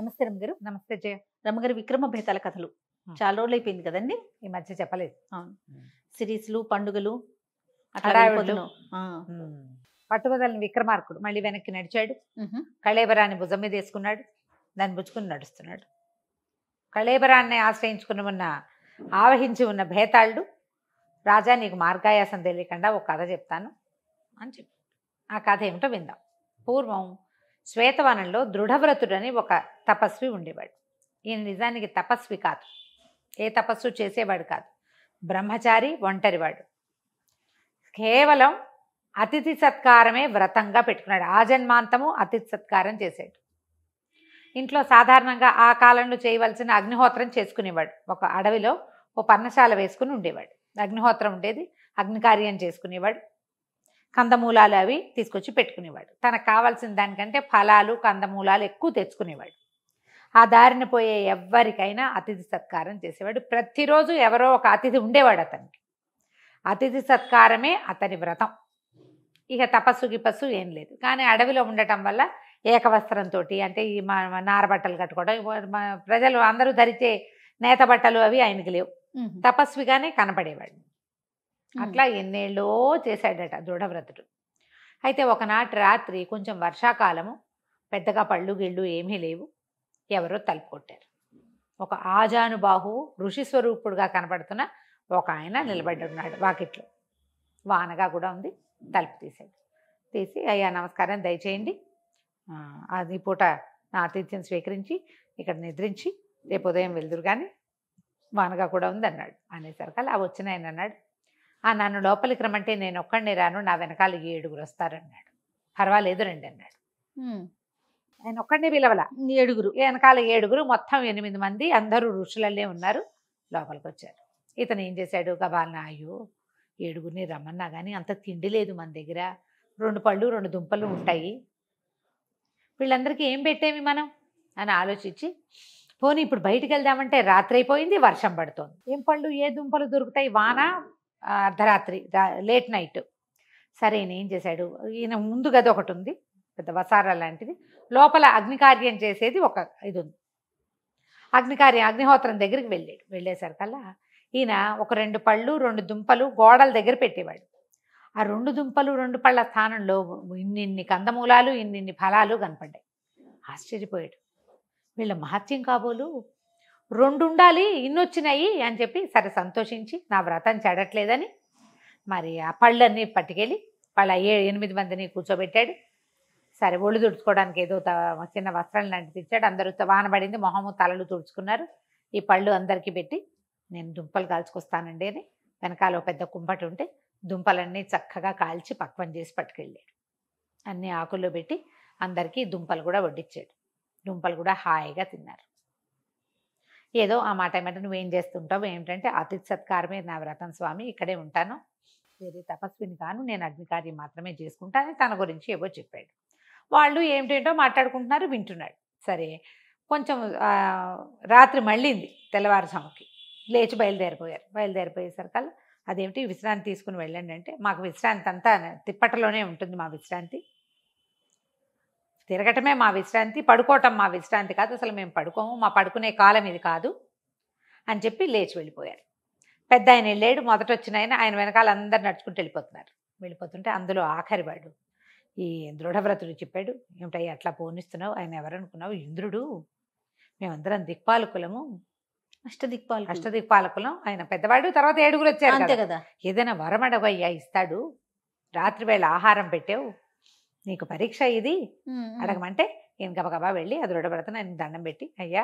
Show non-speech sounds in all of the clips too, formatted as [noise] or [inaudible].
నమస్తే రమ్మగారు నమస్తే జయ రమ్మగారు విక్రమ భేతాల కథలు చాలా రోజులు అయిపోయింది కదండి ఈ మధ్య చెప్పలేదు అవును సిరీస్లు పండుగలు పట్టుబదలని విక్రమార్కుడు మళ్ళీ వెనక్కి నడిచాడు కళేబరాన్ని భుజం మీద వేసుకున్నాడు దాన్ని పుచ్చుకుని నడుస్తున్నాడు కళేబరాన్ని ఆశ్రయించుకుని ఉన్న ఆవహించి ఉన్న భేతాళుడు రాజా నీకు మార్గాయాసం తెలియకుండా ఒక కథ చెప్తాను అని చెప్పి ఆ కథ ఏమిటో విందాం పూర్వం శ్వేతవనంలో దృఢవ్రతుడని ఒక తపస్వి ఉండేవాడు ఈయన నిజానికి తపస్వి కాదు ఏ తపస్సు చేసేవాడు కాదు బ్రహ్మచారి ఒంటరివాడు కేవలం అతిథి సత్కారమే వ్రతంగా పెట్టుకున్నాడు ఆ జన్మాంతము అతిథి సత్కారం చేశాడు ఇంట్లో సాధారణంగా ఆ కాలంలో చేయవలసిన అగ్నిహోత్రం చేసుకునేవాడు ఒక అడవిలో ఓ పర్ణశాల వేసుకుని ఉండేవాడు అగ్నిహోత్రం ఉండేది అగ్నికార్యం చేసుకునేవాడు కందమూలాలు అవి తీసుకొచ్చి పెట్టుకునేవాడు తనకు కావాల్సిన దానికంటే ఫలాలు కందమూలాలు ఎక్కువ తెచ్చుకునేవాడు ఆ దారిని పోయే ఎవ్వరికైనా అతిథి సత్కారం చేసేవాడు ప్రతిరోజు ఎవరో ఒక అతిథి ఉండేవాడు అతనికి అతిథి సత్కారమే అతని వ్రతం ఇక తపస్సు గిపస్సు ఏం లేదు కానీ అడవిలో ఉండటం వల్ల ఏకవస్త్రంతో అంటే ఈ మా నారబట్టలు కట్టుకోవడం ప్రజలు అందరూ ధరిచే నేత బట్టలు అవి ఆయనకి లేవు తపస్విగానే కనపడేవాడిని అట్లా ఎన్నేళ్ళో చేశాడట దృఢవ్రతుడు అయితే ఒకనాటి రాత్రి కొంచెం వర్షాకాలము పెద్దగా పళ్ళు గిళ్ళు ఏమీ లేవు ఎవరో తలుపు కొట్టారు ఒక ఆజానుబాహు ఋషి స్వరూపుడుగా కనపడుతున్న ఒక ఆయన నిలబడి ఉన్నాడు వాకిట్లో వానగా కూడా ఉంది తలుపు తీసాడు తీసి అయ్యా నమస్కారం దయచేయండి అది పూట నా ఆతిథ్యం స్వీకరించి ఇక్కడ నిద్రించి రేపు ఉదయం వెళ్దురు కానీ వానగా కూడా ఉంది అన్నాడు అనేసరికి అలా వచ్చిన ఆయన అన్నాడు ఆ నన్ను లోపలికి రమ్మంటే నేను ఒక్కడిని రాను నా వెనకాల ఏడుగురు వస్తారన్నాడు పర్వాలేదు రండి అన్నాడు నేను ఒక్కడిని పిలవల ఏడుగురు వెనకాల ఏడుగురు మొత్తం ఎనిమిది మంది అందరూ ఋషులల్లే ఉన్నారు లోపలికి వచ్చారు ఇతను ఏం చేశాడు గబాల్న అయ్యో ఏడుగురిని రమ్మన్నా కానీ అంత తిండి లేదు మన దగ్గర రెండు పళ్ళు రెండు దుంపలు ఉంటాయి వీళ్ళందరికీ ఏం పెట్టేవి మనం అని ఆలోచించి పోనీ ఇప్పుడు బయటికి వెళ్దామంటే రాత్రి అయిపోయింది వర్షం పడుతోంది ఏం పళ్ళు ఏ దుంపలు దొరుకుతాయి వాన అర్ధరాత్రి లేట్ నైట్ సరే ఏం చేశాడు ఈయన ముందు గది ఒకటి ఉంది పెద్ద వసార లాంటిది లోపల అగ్నికార్యం చేసేది ఒక ఇది ఉంది అగ్నికార్యం అగ్నిహోత్రం దగ్గరికి వెళ్ళాడు వెళ్ళేసరికల్లా ఈయన ఒక రెండు పళ్ళు రెండు దుంపలు గోడల దగ్గర పెట్టేవాడు ఆ రెండు దుంపలు రెండు పళ్ళ స్థానంలో ఇన్నిన్ని కందమూలాలు ఇన్నిన్ని ఫలాలు కనపడ్డాయి ఆశ్చర్యపోయాడు వీళ్ళ మహత్యం కాబోలు రెండు ఉండాలి ఇన్ని వచ్చినాయి అని చెప్పి సరే సంతోషించి నా వ్రతం చెడట్లేదని మరి ఆ పళ్ళన్నీ పట్టుకెళ్ళి వాళ్ళ ఏ ఎనిమిది మందిని కూర్చోబెట్టాడు సరే ఒళ్ళు తుడుచుకోవడానికి ఏదో చిన్న వస్త్రాలు లాంటిది తెచ్చాడు అందరూ వానబడింది మొహము తలలు తుడుచుకున్నారు ఈ పళ్ళు అందరికీ పెట్టి నేను దుంపలు కాల్చుకొస్తానండి అని వెనకాల పెద్ద కుంపటి ఉంటే దుంపలన్నీ చక్కగా కాల్చి పక్వం చేసి పట్టుకెళ్ళాడు అన్ని ఆకుల్లో పెట్టి అందరికీ దుంపలు కూడా వడ్డించాడు దుంపలు కూడా హాయిగా తిన్నారు ఏదో ఆ మాట ఏమంటే నువ్వేం చేస్తుంటావు ఏమిటంటే అతిథి సత్కారమే నా వ్రతం స్వామి ఇక్కడే ఉంటాను వేరే తపస్విని కాను నేను అగ్ని కార్యం మాత్రమే చేసుకుంటానని తన గురించి ఏవో చెప్పాడు వాళ్ళు ఏమిటేంటో మాట్లాడుకుంటున్నారు వింటున్నాడు సరే కొంచెం రాత్రి మళ్ళీంది తెల్లవారుజాముకి లేచి బయలుదేరిపోయారు బయలుదేరిపోయేసరికల్లా అదేమిటి విశ్రాంతి తీసుకుని వెళ్ళండి అంటే మాకు విశ్రాంతి అంతా తిప్పటలోనే ఉంటుంది మా విశ్రాంతి తిరగటమే మా విశ్రాంతి పడుకోవటం మా విశ్రాంతి కాదు అసలు మేము పడుకోము మా పడుకునే కాలం ఇది కాదు అని చెప్పి లేచి వెళ్ళిపోయారు పెద్ద ఆయన వెళ్ళాడు మొదట వచ్చిన ఆయన ఆయన వెనకాల అందరు నడుచుకుంటూ వెళ్ళిపోతున్నారు వెళ్ళిపోతుంటే అందులో ఆఖరి వాడు ఈ దృఢవ్రతుడు చెప్పాడు ఏమిటయ్య అట్లా పోనిస్తున్నావు ఆయన ఎవరనుకున్నావు ఇంద్రుడు మేమందరం దిక్పాలకులము అష్టదిక్పాల అష్టదిక్పాలకులం ఆయన పెద్దవాడు తర్వాత ఏడుగురు వచ్చారు అంతే కదా ఏదైనా వరమడవయ్యా ఇస్తాడు రాత్రివేళ ఆహారం పెట్టావు నీకు పరీక్ష ఇది అడగమంటే నేను గబగబా వెళ్ళి అది రుడబడతాను ఆయన దండం పెట్టి అయ్యా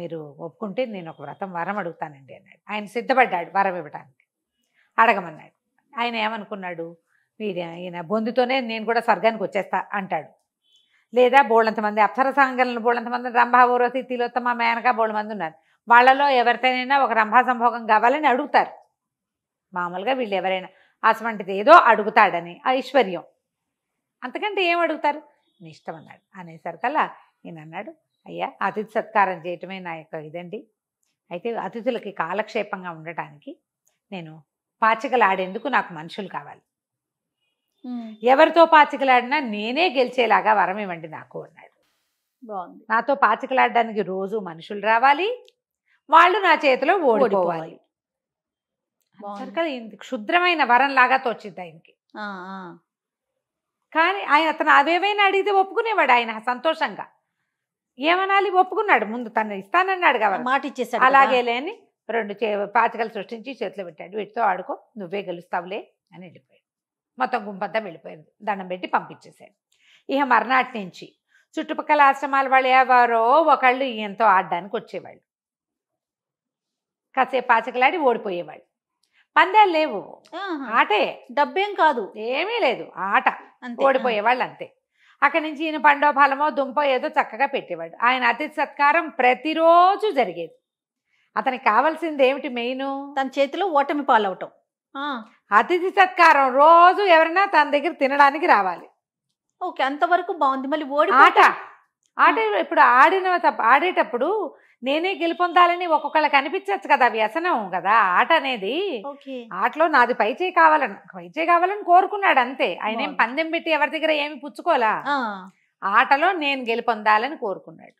మీరు ఒప్పుకుంటే నేను ఒక వ్రతం వరం అడుగుతానండి అన్నాడు ఆయన సిద్ధపడ్డాడు వరం ఇవ్వడానికి అడగమన్నాడు ఆయన ఏమనుకున్నాడు వీడి ఈయన బొందుతోనే నేను కూడా స్వర్గానికి వచ్చేస్తా అంటాడు లేదా బోళ్ళంతమంది అప్సర సంఘంలో బోళ్ళంతమంది రంభా ఊరసి తిలోత్తమ మేనక బోళ్ళ మంది ఉన్నారు వాళ్ళలో ఎవరితోనైనా ఒక రంభా సంభోగం కావాలని అడుగుతారు మామూలుగా వీళ్ళు ఎవరైనా అటువంటిది ఏదో అడుగుతాడని ఐశ్వర్యం అంతకంటే ఏం అడుగుతారు నీ ఇష్టం అన్నాడు అలా నేను అన్నాడు అయ్యా అతిథి సత్కారం చేయటమే నా యొక్క ఇదండి అయితే అతిథులకి కాలక్షేపంగా ఉండటానికి నేను పాచికలాడేందుకు నాకు మనుషులు కావాలి ఎవరితో పాచికలాడినా నేనే గెలిచేలాగా వరం ఇవ్వండి నాకు అన్నాడు బాగుంది నాతో పాచికలాడడానికి రోజు మనుషులు రావాలి వాళ్ళు నా చేతిలో ఓడిపోవాలి క్షుద్రమైన వరం లాగా తోచింది ఆయనకి కానీ ఆయన అతను అవేవైనా అడిగితే ఒప్పుకునేవాడు ఆయన సంతోషంగా ఏమనాలి ఒప్పుకున్నాడు ముందు తను ఇస్తానన్నాడు కాబట్టి మాట ఇచ్చేసాడు అలాగే లేని రెండు చే పాతికలు సృష్టించి చేతిలో పెట్టాడు వీటితో ఆడుకో నువ్వే గెలుస్తావులే అని వెళ్ళిపోయాడు మొత్తం గుంపంతా వెళ్ళిపోయింది దండం పెట్టి పంపించేశాడు ఇక మర్నాటి నుంచి చుట్టుపక్కల ఆశ్రమాల వాళ్ళు ఎవరో ఒకళ్ళు ఈయనతో ఆడడానికి వచ్చేవాళ్ళు కాసేపు పాచకలాడి ఓడిపోయేవాళ్ళు పందేలు లేవు ఆటే డబ్బేం కాదు ఏమీ లేదు ఆట ఓడిపోయేవాళ్ళు అంతే అక్కడి నుంచి ఈయన పండో ఫలమో దుంపో ఏదో చక్కగా పెట్టేవాడు ఆయన అతిథి సత్కారం ప్రతిరోజు జరిగేది అతనికి కావాల్సింది ఏమిటి మెయిన్ తన చేతిలో ఓటమి పాలవటం అతిథి సత్కారం రోజు ఎవరైనా తన దగ్గర తినడానికి రావాలి ఓకే అంతవరకు బాగుంది మళ్ళీ ఓడి ఆట ఆడే ఇప్పుడు ఆడిన ఆడేటప్పుడు నేనే గెలుపొందాలని ఒక్కొక్కళ్ళకి అనిపించవచ్చు కదా వ్యసనం కదా ఆట అనేది ఆటలో నాది చేయి కావాలని చేయి కావాలని కోరుకున్నాడు అంతే ఆయన ఏం పందెం పెట్టి ఎవరి దగ్గర ఏమి పుచ్చుకోలా ఆటలో నేను గెలుపొందాలని కోరుకున్నాడు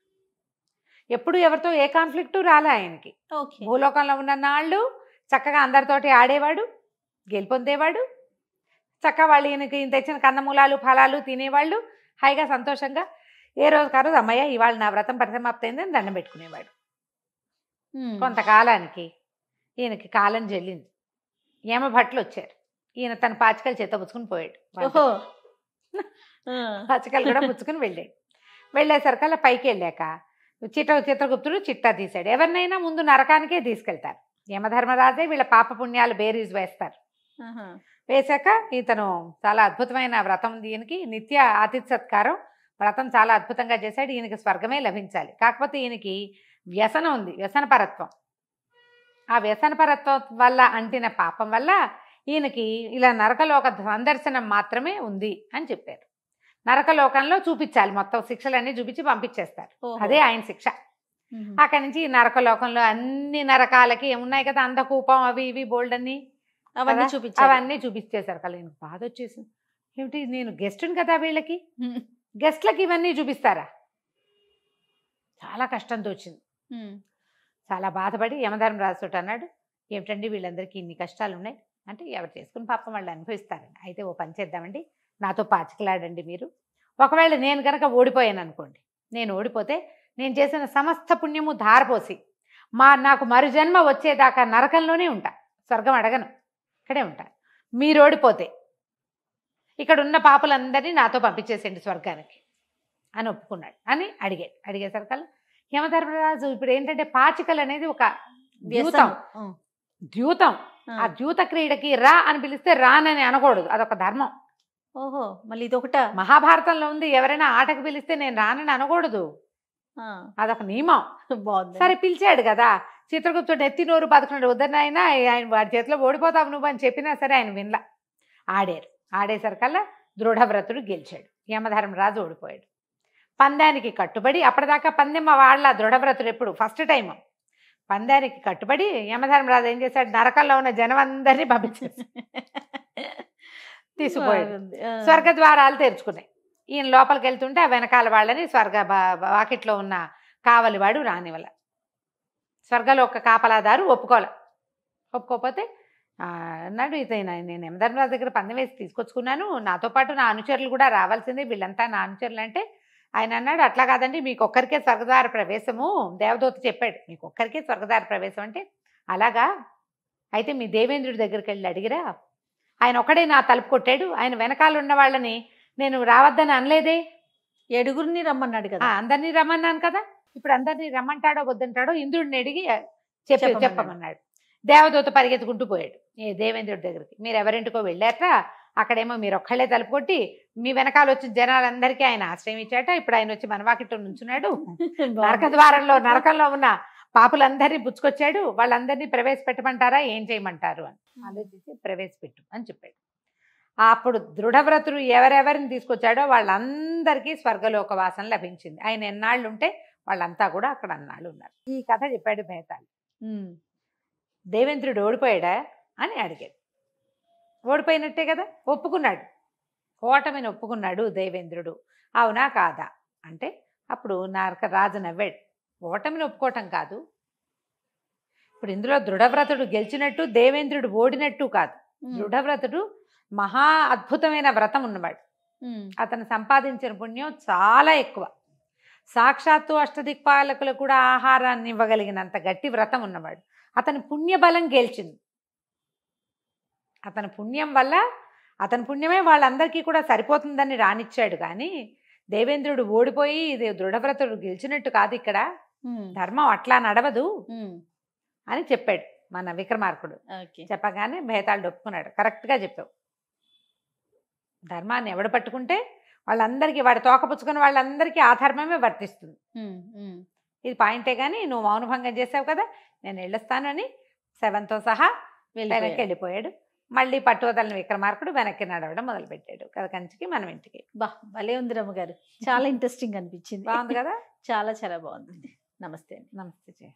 ఎప్పుడు ఎవరితో ఏ కాన్ఫ్లిక్ట్ రాలే ఆయనకి భూలోకంలో ఉన్న నాళ్ళు చక్కగా అందరితోటి ఆడేవాడు గెలుపొందేవాడు చక్క వాళ్ళు ఈయనకి తెచ్చిన కందమూలాలు ఫలాలు తినేవాళ్ళు హాయిగా సంతోషంగా ఏ రోజు కారు అమ్మయ్య ఇవాళ నా వ్రతం పరిసమాప్తయింది అని దండం పెట్టుకునేవాడు కొంతకాలానికి ఈయనకి కాలం చెల్లింది ఏమ భట్లు వచ్చారు ఈయన తన పాచికలు చేత పుచ్చుకుని పోయాడు [laughs] పాచికలు కూడా పుచ్చుకుని వెళ్ళాడు వెళ్ళేసరికి అలా పైకి వెళ్ళాక చిట్ట చిత్రగుప్తుడు చిట్టా తీశాడు ఎవరినైనా ముందు నరకానికే తీసుకెళ్తారు యమధర్మరాజే వీళ్ళ పాప పుణ్యాలు బేరీజ్ వేస్తారు వేశాక ఇతను చాలా అద్భుతమైన వ్రతం దీనికి నిత్య ఆతిథ్య సత్కారం వ్రతం చాలా అద్భుతంగా చేశాడు ఈయనకి స్వర్గమే లభించాలి కాకపోతే ఈయనకి వ్యసనం ఉంది వ్యసనపరత్వం ఆ వ్యసనపరత్వం వల్ల అంటిన పాపం వల్ల ఈయనకి ఇలా నరకలోక సందర్శనం మాత్రమే ఉంది అని చెప్పారు నరకలోకంలో చూపించాలి మొత్తం శిక్షలన్నీ చూపించి పంపించేస్తారు అదే ఆయన శిక్ష అక్కడి నుంచి నరకలోకంలో అన్ని నరకాలకి ఏమున్నాయి కదా అందకూపం అవి ఇవి బోల్డ్ అన్ని అవన్నీ చూపించి అవన్నీ చూపించేశారు కదా నేను బాధ వచ్చేసింది ఏమిటి నేను గెస్ట్ని కదా వీళ్ళకి గెస్ట్లకు ఇవన్నీ చూపిస్తారా చాలా కష్టంతో వచ్చింది చాలా బాధపడి యమధర్మ రాసుట అన్నాడు ఏమిటండి వీళ్ళందరికీ ఇన్ని కష్టాలు ఉన్నాయి అంటే ఎవరు చేసుకుని పాపం వాళ్ళు అనుభవిస్తారండి అయితే ఓ పని చేద్దామండి నాతో పాచికలాడండి మీరు ఒకవేళ నేను కనుక ఓడిపోయాను అనుకోండి నేను ఓడిపోతే నేను చేసిన సమస్త పుణ్యము ధారపోసి మా నాకు మరుజన్మ వచ్చేదాకా నరకంలోనే ఉంటా స్వర్గం అడగను ఇక్కడే ఉంటా మీరు ఓడిపోతే ఇక్కడ ఉన్న పాపలందరినీ నాతో పంపించేసేయండి స్వర్గానికి అని ఒప్పుకున్నాడు అని అడిగాడు అడిగేసరికల్లా యమధర్మరాజు ఇప్పుడు ఏంటంటే పాచికలు అనేది ఒక ద్యూతం ద్యూతం ఆ ద్యూత క్రీడకి రా అని పిలిస్తే రానని అనకూడదు అదొక ధర్మం ఓహో మళ్ళీ ఇదొకట మహాభారతంలో ఉంది ఎవరైనా ఆటకు పిలిస్తే నేను రానని అనకూడదు అదొక నియమం సరే పిలిచాడు కదా చిత్రగుప్తుడు ఎత్తి నోరు పదకొండు వద్దరినైనా ఆయన వాడి చేతిలో ఓడిపోతావు నువ్వు అని చెప్పినా సరే ఆయన వినలా ఆడారు ఆడేసరికల్లా దృఢవ్రతుడు గెలిచాడు యమధర్మరాజు ఓడిపోయాడు పందానికి కట్టుబడి అప్పటిదాకా పందెమ్మ వాళ్ళ దృఢవ్రతుడు ఎప్పుడు ఫస్ట్ టైం పందానికి కట్టుబడి యమధర్మరాజు ఏం చేశాడు నరకంలో ఉన్న జనం అందరినీ పంపించేసి తీసుకుపోయాడు స్వర్గ ద్వారాలు తెరుచుకున్నాయి ఈయన లోపలికి వెళ్తుంటే ఆ వెనకాల వాళ్ళని స్వర్గ వాకిట్లో ఉన్న కావలివాడు రానివల స్వర్గలో ఒక కాపలాదారు ఒప్పుకోలే ఒప్పుకోకపోతే అన్నాడు ఇతను నేను యమధర్మరాజు దగ్గర పందెం వేసి తీసుకొచ్చుకున్నాను నాతో పాటు నా అనుచరులు కూడా రావాల్సిందే వీళ్ళంతా నా అనుచరులు అంటే ఆయన అన్నాడు అట్లా కాదండి మీకు ఒక్కరికే స్వర్గదార ప్రవేశము దేవదూత చెప్పాడు మీకు ఒక్కరికే స్వర్గదార ప్రవేశం అంటే అలాగా అయితే మీ దేవేంద్రుడి దగ్గరికి వెళ్ళి అడిగిరా ఆయన ఒకడే నా తలుపు కొట్టాడు ఆయన వెనకాల ఉన్న వాళ్ళని నేను రావద్దని అనలేదే ఏడుగురిని రమ్మన్నాడు కదా అందరినీ రమ్మన్నాను కదా ఇప్పుడు అందరినీ రమ్మంటాడో వద్దంటాడో ఇంద్రుడిని అడిగి చెప్పి చెప్పమన్నాడు దేవదూత పరిగెత్తుకుంటూ పోయాడు ఏ దేవేంద్రుడి దగ్గరికి మీరు ఎవరింటికో వెళ్ళారట అక్కడేమో మీరు ఒక్కళ్ళే తలుపుకొట్టి మీ వెనకాల వచ్చిన జనాలందరికీ ఆయన ఆశ్రయం ఇచ్చాట ఇప్పుడు ఆయన వచ్చి మనవాకిట్లో నుంచున్నాడు నరక ద్వారంలో నరకంలో ఉన్న పాపులందరినీ పుచ్చుకొచ్చాడు వాళ్ళందరినీ ప్రవేశపెట్టమంటారా ఏం చేయమంటారు అని ఆలోచించి ప్రవేశపెట్టు అని చెప్పాడు అప్పుడు దృఢవ్రతుడు ఎవరెవరిని తీసుకొచ్చాడో వాళ్ళందరికీ స్వర్గలోక వాసన లభించింది ఆయన ఎన్నాళ్ళు ఉంటే వాళ్ళంతా కూడా అక్కడ అన్నాళ్ళు ఉన్నారు ఈ కథ చెప్పాడు భేతాలు దేవేంద్రుడు ఓడిపోయాడా అని అడిగాడు ఓడిపోయినట్టే కదా ఒప్పుకున్నాడు ఓటమిని ఒప్పుకున్నాడు దేవేంద్రుడు అవునా కాదా అంటే అప్పుడు నారక రాజు నవ్వాడు ఓటమిని ఒప్పుకోవటం కాదు ఇప్పుడు ఇందులో దృఢవ్రతుడు గెలిచినట్టు దేవేంద్రుడు ఓడినట్టు కాదు దృఢవ్రతుడు మహా అద్భుతమైన వ్రతం ఉన్నవాడు అతను సంపాదించిన పుణ్యం చాలా ఎక్కువ సాక్షాత్తు అష్టదిక్పాలకులు కూడా ఆహారాన్ని ఇవ్వగలిగినంత గట్టి వ్రతం ఉన్నవాడు అతని పుణ్యబలం గెలిచింది అతని పుణ్యం వల్ల అతని పుణ్యమే వాళ్ళందరికీ కూడా సరిపోతుందని రానిచ్చాడు కానీ దేవేంద్రుడు ఓడిపోయి ఇది దృఢవ్రతుడు గెలిచినట్టు కాదు ఇక్కడ ధర్మం అట్లా నడవదు అని చెప్పాడు మన విక్రమార్కుడు చెప్పగానే భేతాళుడు ఒప్పుకున్నాడు కరెక్ట్గా చెప్పావు ధర్మాన్ని ఎవడు పట్టుకుంటే వాళ్ళందరికీ వాడు తోకపుచ్చుకున్న వాళ్ళందరికీ ఆ ధర్మమే వర్తిస్తుంది ఇది పాయింటే కానీ నువ్వు మౌనభంగం చేసావు కదా నేను వెళ్ళొస్తానని సెవెన్తో సహా వెనక్కి వెళ్ళిపోయాడు మళ్ళీ పట్టువదలని విక్రమార్కుడు వెనక్కి నడవడం మొదలుపెట్టాడు కథ కంచికి మనం ఇంటికి బా భలే ఉంది రమ్మగారు చాలా ఇంట్రెస్టింగ్ [laughs] అనిపించింది బాగుంది కదా చాలా చాలా బాగుంది నమస్తే నమస్తే